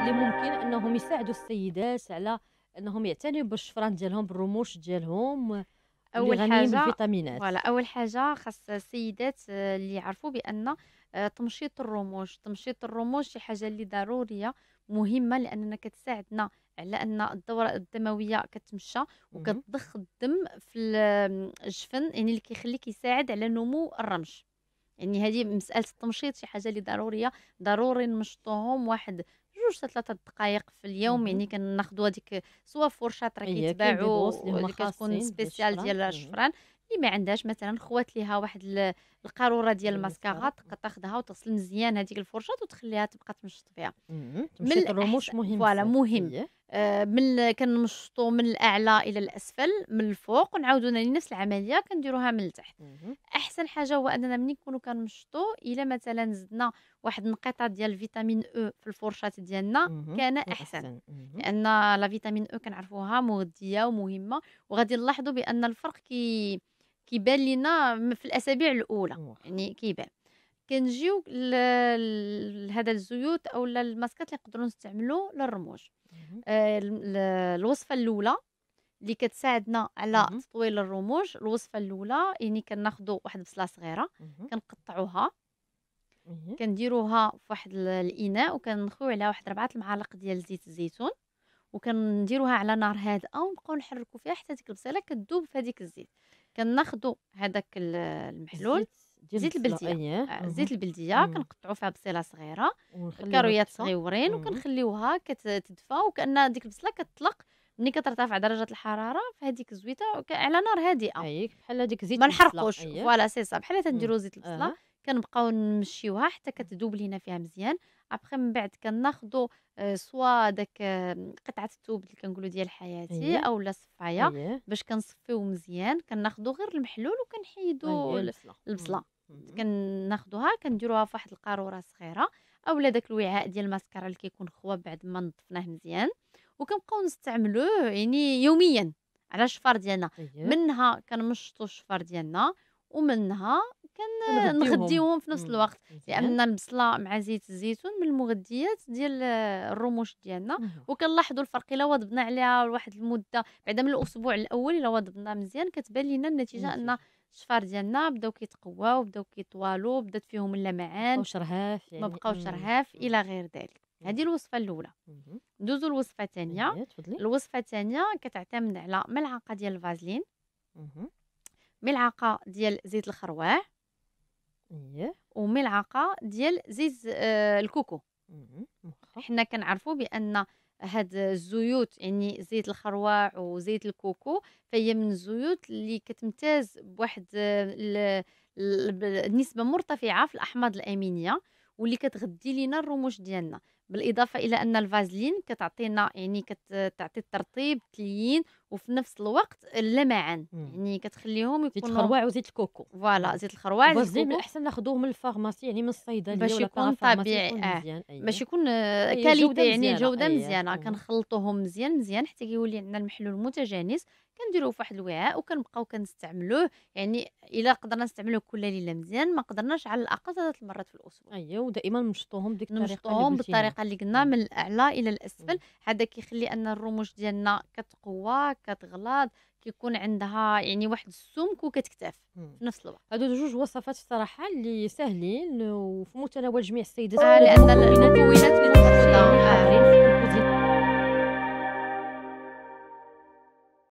اللي ممكن انهم يساعدوا السيدات على انهم يعتنيوا بالشفران ديالهم بالرموش ديالهم اول حاجه بالفيتامينات فوالا اول حاجه خاص السيدات آه، اللي يعرفوا بان آه، تمشيط الرموش تمشيط الرموش شي حاجه اللي ضروريه مهمه لاننا كتساعدنا على ان الدوره الدمويه كتمشى وكتضخ الدم في الجفن يعني اللي كيخليك يساعد على نمو الرمش يعني هذه مساله التمشيط شي حاجه اللي ضروريه ضروري نمشطوهم واحد جوج حتى ثلاثه دقائق في اليوم يعني كناخذوا هذيك سوا فورشات راه كيتباعوا اللي كتكون سبيسيال ديال إيه. الشفران اللي ما عندهاش مثلا خوات ليها واحد القاروره ديال الماسكارا تاخذها وتغسل مزيان هذيك الفرشات وتخليها تبقى تمشط بها تمشيط الرموش مهم فوالا مهم آه، من كنمشطو من الاعلى الى الاسفل من الفوق ونعاودو نفس العمليه كنديروها من التحت احسن حاجه هو اننا ملي نكونوا كنمشطو الى مثلا زدنا واحد النقطه ديال الفيتامين او e في الفرشاه ديالنا كان احسن لان لا فيتامين او e كنعرفوها مغذيه ومهمه وغادي نلاحظوا بان الفرق كي كيبان لينا في الاسابيع الاولى يعني كيبان كنجيو لهذا الزيوت او الماسكات اللي نقدروا نستعملوا للرموش آه، الوصفه الاولى اللي كتساعدنا على تطويل الرموش الوصفه الاولى يعني كناخذوا واحد البصله صغيره كنقطعوها كنديروها فواحد الاناء وكنخويو عليها واحد ربعه المعالق ديال زيت الزيتون وكنديروها على نار هادئه ونبقاو نحركو فيها حتى ديك البصله كتذوب في هذيك الزيت كناخذوا هذاك المحلول زيت البلديه زيت البلديه آه، كنقطعوا فيها بصله صغيره كرويات صغيورين وكنخليوها كتدفى وكان ديك البصله كتطلق ملي كترتفع درجه الحراره في هذيك الزويته على نار هادئه اي بحال هذيك زيت ما نحرقوش فوالا سي صا بحال تنديروا زيت البصله كنبقاو نمشيوها حتى كتذوب لينا فيها مزيان ابخي من بعد كناخذوا آه، سوا داك قطعه الثوب اللي كنقولوا ديال حياتي أيه. اولا صفايه أيه. باش كنصفيو مزيان كناخذوا غير المحلول وكنحيدوا أيه. البصله كناخذوها كنديروها في واحد القاروره صغيره اولا داك الوعاء ديال الماسكارا اللي كيكون خوا بعد ما نظفناه مزيان وكنبقاو نستعملوه يعني يوميا على الشفار ديالنا منها كنمشطوا الشفار ديالنا ومنها كنغديهم في نفس الوقت لان البصله مع زيت الزيتون من المغذيات ديال الرموش ديالنا وكنلاحظوا الفرق الا وضبنا عليها لواحد المده بعد من الاسبوع الاول الا وضبنا مزيان كتبان لنا النتيجه ان الشفار ديالنا بداو كيتقواو بداو كيطوالو بدات فيهم اللمعان وشرهاف يعني ما بقاوش رهاف الى غير ذلك هذه الوصفه الاولى ندوزو الوصفه الثانيه الوصفه الثانيه كتعتمد على ملعقه ديال الفازلين ملعقه ديال زيت الخروع ملعقه ديال زيت آه، الكوكو حنا كنعرفوا بان هاد الزيوت يعني زيت الخروع وزيت الكوكو فهي من الزيوت اللي كتمتاز بواحد النسبه مرتفعه في الاحماض الامينيه واللي كتغذي لينا الرموش ديالنا بالاضافه الى ان الفازلين كتعطينا يعني كتعطي الترطيب تليين وفي نفس الوقت اللمعان يعني كتخليهم يكونوا زيت الخروع وزيت الكوكو فوالا زيت الخروع زيت الكوكو من الاحسن ناخذوه من الفارماسي يعني من الصيدليه باش يكون طبيعي آه. أيوة. باش يكون آه، أيوة، كاليتي يعني جوده أيوة، مزيانه كنخلطوهم مزيان مزيان حتى كيولي عندنا المحلول متجانس كنديروه في واحد الوعاء وكنبقاو كنستعملوه يعني الا قدرنا نستعملوه كل ليله مزيان ما قدرناش على الاقل ثلاث مرات في الاسبوع ايوا ودائما نمشطوهم بديك الطريقه نمشطوهم بالطريقه اللي قلنا من الاعلى الى الاسفل هذا كيخلي ان الرموش ديالنا كتقوى كتغلاض كيكون عندها يعني واحد السمك وكتكتف في نفس الوقت هادو جوج وصفات صراحه اللي ساهلين وفي متناول جميع السيدات آه لان البنات اللي تحبوا